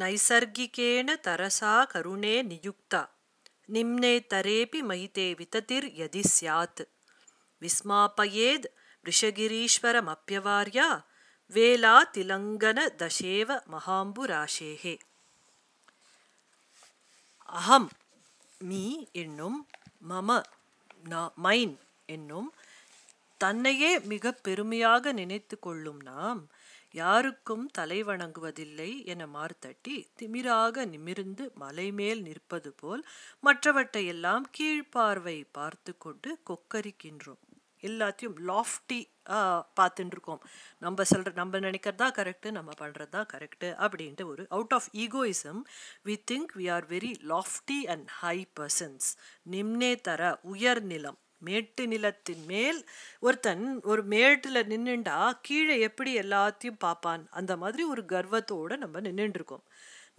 ನೈಸರ್ಗಿಕೇಣ ತರಸಾ ಕರುಣೆ ನಿಯುಕ್ತ ನಿಮ್ನೇತರೇಪಿ ಮಹಿತೆ ವಿತತಿರ್ ಯದಿ ಸ್ಯಾತ್ ವಿಸ್ಮಾಪಯೇದ್ ವೃಷಗಿರೀಶ್ವರಮಪ್ಯವಾರ್ಯ ವೇಲಾತಿಲಂಗನ ದಶೇವ ಮಹಾಂಬುರಾಶೇಹೆ அகம் மீ என்னும் மம மைன் என்னும் தன்னையே மிக பெருமையாக நினைத்து கொள்ளும் நாம் யாருக்கும் தலை வணங்குவதில்லை என மார்த்தட்டி திமிராக நிமிர்ந்து மலைமேல் நிற்பது போல் மற்றவற்றையெல்லாம் கீழ்பார்வை பார்த்து கொண்டு கொக்கரிக்கின்றோம் எல்லாத்தையும் லாஃப்டி பார்த்துட்டு இருக்கோம் நம்ம சொல்கிற நம்ம நினைக்கிறதா கரெக்டு நம்ம பண்ணுறது தான் கரெக்டு அப்படின்ட்டு ஒரு out of egoism we think we are very lofty and high persons நிம்னே தர உயர்நிலம் மேட்டு நிலத்தின் மேல் ஒருத்தன் ஒரு மேட்டில் நின்றுண்டா கீழே எப்படி எல்லாத்தையும் பார்ப்பான் அந்த மாதிரி ஒரு கர்வத்தோடு நம்ம நின்றுருக்கோம்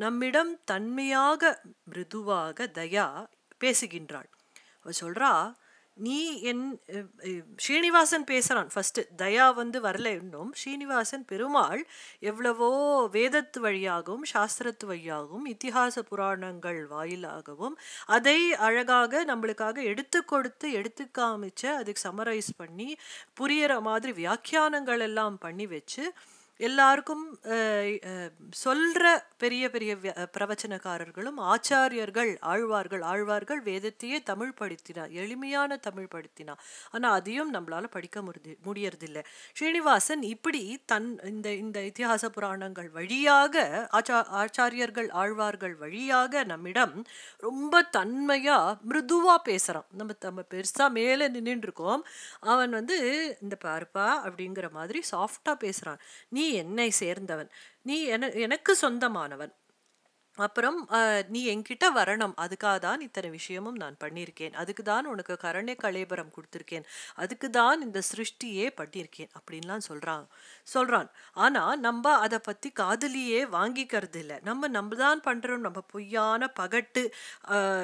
நம்மிடம் தன்மையாக மிருதுவாக தயா பேசுகின்றாள் அவள் சொல்கிறா நீ என் ஸ்ரீனிவாசன் பேசுகிறான் ஃபஸ்ட்டு தயா வந்து வரல இன்னும் ஸ்ரீனிவாசன் பெருமாள் எவ்வளவோ வேதத்து வழியாகவும் சாஸ்திரத்து வழியாகவும் இத்திஹாச புராணங்கள் வாயிலாகவும் அதை அழகாக நம்மளுக்காக எடுத்து கொடுத்து எடுத்து காமிச்சு அதுக்கு சமரைஸ் பண்ணி புரியிற மாதிரி வியாக்கியானங்கள் எல்லாம் பண்ணி வச்சு எல்லாருக்கும் சொல்ற பெரிய பெரிய பிரவச்சனக்காரர்களும் ஆச்சாரியர்கள் ஆழ்வார்கள் ஆழ்வார்கள் வேதத்தையே தமிழ் படுத்தினா எளிமையான தமிழ் படுத்தினா ஆனால் அதையும் நம்மளால படிக்க முடி முடியறதில்லை ஸ்ரீனிவாசன் இப்படி தன் இந்த இந்த இத்திஹாச புராணங்கள் வழியாக ஆச்சா ஆச்சாரியர்கள் ஆழ்வார்கள் வழியாக நம்மிடம் ரொம்ப தன்மையா மிருதுவா பேசுறான் நம்ம நம்ம பெருசா மேலே நின்றுட்டு இருக்கோம் அவன் வந்து இந்த பார்ப்பா அப்படிங்கிற மாதிரி சாஃப்டா பேசுறான் நீ நீ என்னை சேர்ந்தவன் நீ என எனக்கு சொந்தமானவன் அப்புறம் நீ என்கிட்ட வரணும் அதுக்காக தான் இத்தனை விஷயமும் நான் பண்ணியிருக்கேன் அதுக்கு தான் உனக்கு கரணை கலேபரம் கொடுத்துருக்கேன் அதுக்கு தான் இந்த சிருஷ்டியே பண்ணியிருக்கேன் அப்படின்லாம் சொல்கிறான் சொல்கிறான் ஆனால் நம்ம அதை பற்றி காதலியே வாங்கிக்கிறது இல்லை நம்ம நம்ம தான் பண்ணுறோம் நம்ம பொய்யான பகட்டு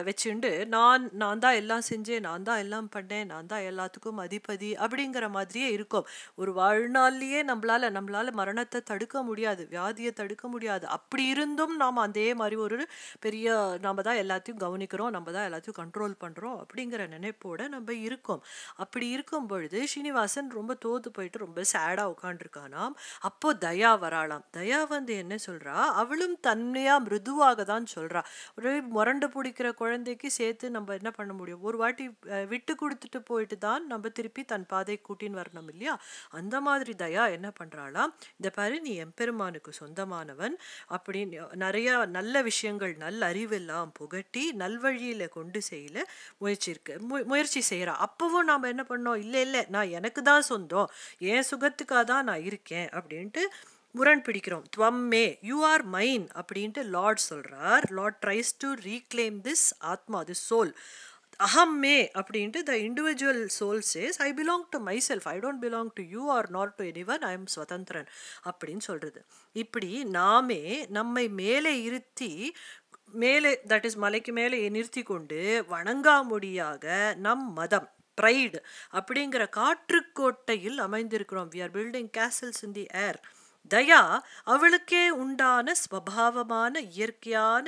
வச்சுண்டு நான் நான் தான் எல்லாம் செஞ்சேன் நான் தான் எல்லாம் பண்ணேன் நான் தான் எல்லாத்துக்கும் அதிபதி அப்படிங்கிற மாதிரியே இருக்கும் ஒரு வாழ்நாள்லேயே நம்மளால் நம்மளால் மரணத்தை தடுக்க முடியாது வியாதியை தடுக்க முடியாது அப்படி இருந்தும் நாம் அதே மாதிரி ஒரு பெரிய நம்ம தான் எல்லாத்தையும் கவனிக்கிறோம் நம்ம தான் எல்லாத்தையும் கண்ட்ரோல் பண்ணுறோம் அப்படிங்கிற நினைப்போட நம்ம இருக்கோம் அப்படி இருக்கும் பொழுது ஸ்ரீனிவாசன் ரொம்ப தோத்து போயிட்டு ரொம்ப சேடாக உட்காண்டிருக்கானாம் அப்போ தயா வராளாம் தயா வந்து என்ன சொல்கிறா அவளும் தன்மையாக மிருதுவாக தான் சொல்கிறா ஒரு முரண்டு பிடிக்கிற குழந்தைக்கு சேர்த்து நம்ம என்ன பண்ண முடியும் ஒரு வாட்டி விட்டு கொடுத்துட்டு போயிட்டு தான் நம்ம திருப்பி தன் பாதை கூட்டின்னு வரணும் இல்லையா அந்த மாதிரி தயா என்ன பண்ணுறாளாம் இந்த பாரு நீ எம்பெருமானுக்கு சொந்தமானவன் அப்படின்னு நிறைய நல்ல நல்ல விஷயங்கள் நல்ல அறிவெல்லாம் புகட்டி நல்வழியில் கொண்டு செய்யல முயற்சி இருக்கு முயற்சி செய்கிறான் அப்போவும் நாம் என்ன பண்ணோம் இல்லை இல்லை நான் எனக்கு தான் சொந்தம் என் சுகத்துக்காக தான் நான் இருக்கேன் அப்படின்ட்டு முரண் பிடிக்கிறோம் துவம்மே யூ ஆர் மைன் அப்படின்ட்டு லார்ட் சொல்கிறார் lord tries to reclaim this atma this soul அஹம் மே அப்படின்ட்டு the individual soul says I belong to my self I don't belong to you are not to anyone I am சுதந்திரன் அப்படின்னு சொல்கிறது இப்படி நாமே நம்மை மேலே இருத்தி மேலே தட் இஸ் மலைக்கு மேலே நிறுத்தி கொண்டு வணங்காமொடியாக நம் மதம் ப்ரைடு அப்படிங்கிற காற்றுக்கோட்டையில் அமைந்திருக்கிறோம் we are building castles in the air Daya அவளுக்கே உண்டான ஸ்வபாவமான இயற்கையான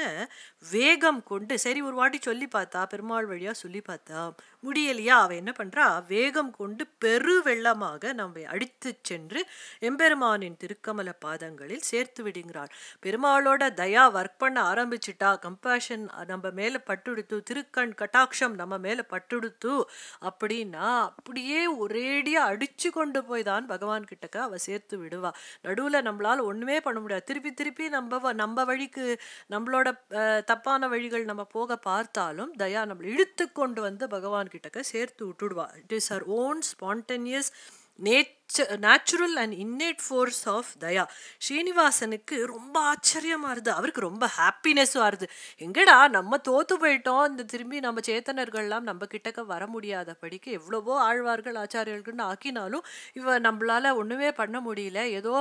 வேகம் கொண்டு சரி ஒரு வாட்டி சொல்லி பார்த்தா பெருமாள் வழியாக சொல்லி பார்த்தா முடியலையா அவள் என்ன பண்ணுறா வேகம் கொண்டு பெரு வெள்ளமாக நம்மை அடித்து சென்று எம்பெருமானின் திருக்கமல பாதங்களில் சேர்த்து விடுகிறாள் பெருமாளோட தயா ஒர்க் பண்ண ஆரம்பிச்சிட்டா கம்பேஷன் நம்ம மேலே பட்டுடுத்து திருக்கண் கட்டாட்சம் நம்ம மேலே பட்டுடுத்து அப்படின்னா அப்படியே ஒரேடியாக அடித்து கொண்டு போய் தான் பகவான் கிட்டக்க அவள் சேர்த்து விடுவாள் நடுவில் நடுவில் நம்மளால் ஒன்றுமே பண்ண முடியாது திருப்பி திருப்பி நம்ம நம்ம வழிக்கு நம்மளோட தப்பான வழிகள் நம்ம போக பார்த்தாலும் தயா நம்மளை இழுத்து கொண்டு வந்து பகவான் கிட்டக்க சேர்த்து விட்டுடுவா it is her own spontaneous nature natural and innate force of Daya ஸ்ரீனிவாசனுக்கு ரொம்ப ஆச்சரியமாக இருது அவருக்கு ரொம்ப ஹாப்பினஸ்ஸாக இருது எங்கடா நம்ம தோற்று போயிட்டோம் இந்த திரும்பி நம்ம சேத்தனர்கள்லாம் நம்ம கிட்டக்க வர முடியாத படிக்க எவ்வளவோ ஆழ்வார்கள் ஆச்சாரியர்கள்னு ஆக்கினாலும் இவ நம்மளால் ஒன்றுமே பண்ண முடியல ஏதோ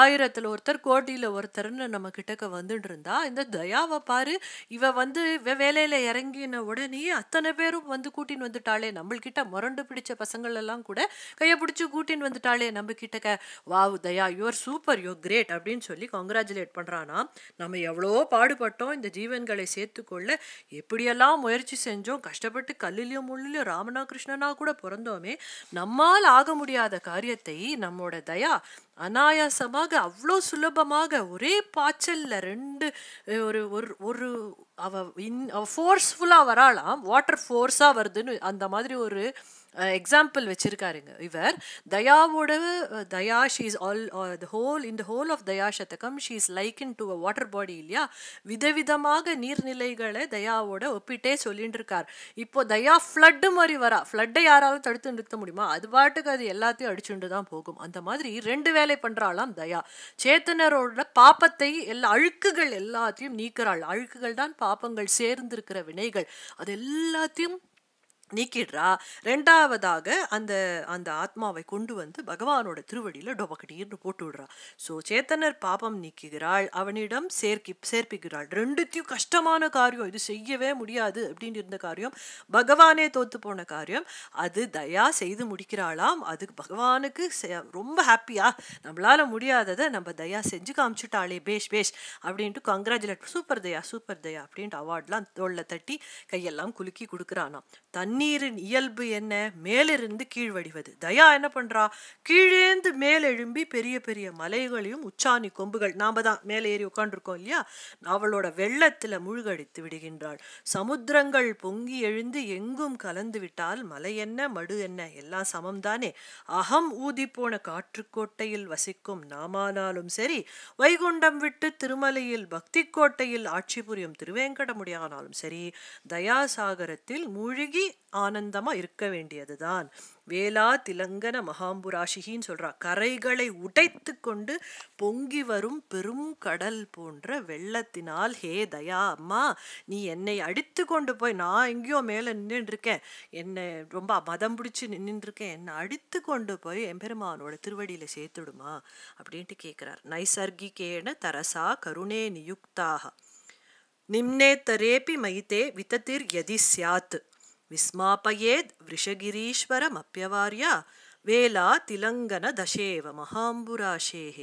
ஆயிரத்தில் ஒருத்தர் கோட்டியில் ஒருத்தர்னு நம்ம கிட்டக்க வந்துட்டு இருந்தா இந்த தயாவை பாரு இவ வந்து வேலையில் இறங்கின உடனே அத்தனை பேரும் வந்து கூட்டின்னு வந்துட்டாளே நம்மள்கிட்ட முரண்டு பிடிச்ச பசங்கள் எல்லாம் கூட கையை பிடிச்சி கூட்டின்னு வந்துட்டாள் வந்தாலே நம்ம கிட்டக்க wow Daya your super your great அப்படின்னு சொல்லி கங்க்ராச்சுலேட் பண்ணுறான்னா நம்ம எவ்வளோ பாடுபட்டோம் இந்த ஜீவன்களை சேர்த்துக்கொள்ள எப்படியெல்லாம் முயற்சி செஞ்சோம் கஷ்டப்பட்டு கல்லிலையும் முள்ளிலையும் ராமனா கிருஷ்ணனா கூட பிறந்தோமே நம்மால் ஆக முடியாத காரியத்தை நம்மோட தயா அனாயாசமாக அவ்வளோ சுலபமாக ஒரே பாய்ச்சலில் ரெண்டு ஒரு ஒரு ஒரு அவ இன் அவ ஃபோர்ஸ்ஃபுல்லாக வராளாம் வாட்டர் ஃபோர்ஸாக வருதுன்னு அந்த மாதிரி ஒரு எக்ஸாம்பிள் வச்சுருக்காருங்க இவர் தயாவோட Daya she is all the whole இந்த whole of Daya Shatakam she is in to a water body இல்லையா விதவிதமாக நீர்நிலைகளை தயாவோட ஒப்பிட்டே சொல்லிட்டு இருக்கார் இப்போ தயா ஃப்ளட்டு மாதிரி வரா ஃப்ளட்டை யாராலும் தடுத்து நிறுத்த முடியுமா அது பாட்டுக்கு அது எல்லாத்தையும் அடிச்சுட்டு தான் போகும் அந்த மாதிரி ரெண்டு வேலை பண்ணுறாளாம் தயா சேத்தனரோட பாப்பத்தை எல்லா அழுக்குகள் எல்லாத்தையும் நீக்கிறாள் அழுக்குகள் தான் பாப்பங்கள் சேர்ந்திருக்கிற வினைகள் அது எல்லாத்தையும் நீக்கிடுறா ரெண்டாவதாக அந்த அந்த ஆத்மாவை கொண்டு வந்து பகவானோட திருவடியில் டொபக்கடின்னு போட்டு விடுறா ஸோ சேத்தனர் பாபம் நீக்குகிறாள் அவனிடம் சேர்க்கி சேர்ப்பிக்கிறாள் ரெண்டுத்தையும் கஷ்டமான காரியம் இது செய்யவே முடியாது அப்படின்னு இருந்த காரியம் பகவானே தோத்து போன காரியம் அது தயா செய்து முடிக்கிறாளாம் அது பகவானுக்கு ரொம்ப ஹாப்பியா நம்மளால முடியாததை நம்ம தயா செஞ்சு காமிச்சிட்டாளே பேஷ் பேஷ் அப்படின்ட்டு congratulate super Daya super Daya அப்படின்ட்டு அவார்ட்லாம் தோளில் தட்டி கையெல்லாம் குலுக்கி கொடுக்குறானாம் தன் தண்ணீரின் இயல்பு என்ன மேலிருந்து கீழ் வடிவது தயா என்ன பண்றா கீழேந்து மேலெழும்பி பெரிய பெரிய மலைகளையும் உச்சாணி கொம்புகள் நாம தான் மேலே ஏறி உட்காண்டிருக்கோம் இல்லையா அவளோட வெள்ளத்துல முழுகடித்து விடுகின்றாள் சமுத்திரங்கள் பொங்கி எழுந்து எங்கும் கலந்து விட்டால் மலை என்ன மடு என்ன எல்லாம் சமம்தானே அகம் ஊதி போன காற்றுக்கோட்டையில் வசிக்கும் நாமானாலும் சரி வைகுண்டம் விட்டு திருமலையில் பக்தி கோட்டையில் ஆட்சி புரியும் திருவேங்கடமுடியானாலும் சரி தயாசாகரத்தில் மூழ்கி ஆனந்தமாக இருக்க வேண்டியது தான் வேலா திலங்கன மகாம்புராஷிகின்னு சொல்கிறா கரைகளை உடைத்து கொண்டு பொங்கி வரும் பெரும் கடல் போன்ற வெள்ளத்தினால் ஹே தயா அம்மா நீ என்னை அடித்து கொண்டு போய் நான் எங்கேயோ மேலே நின்றுருக்கேன் என்னை ரொம்ப மதம் பிடிச்சி நின்றுருக்கேன் என்னை அடித்து கொண்டு போய் எம்பெருமானோட திருவடியில் சேர்த்துடுமா அப்படின்ட்டு கேட்குறார் நைசர்கிகேன தரசா கருணே நியுக்தாக தரேபி மைத்தே விதத்திர் யதி சியாத் विस्मापयेद् वृषगिरीश्वरमप्यवार्य वेला तिलङ्गनदशेव महाम्बुराशेः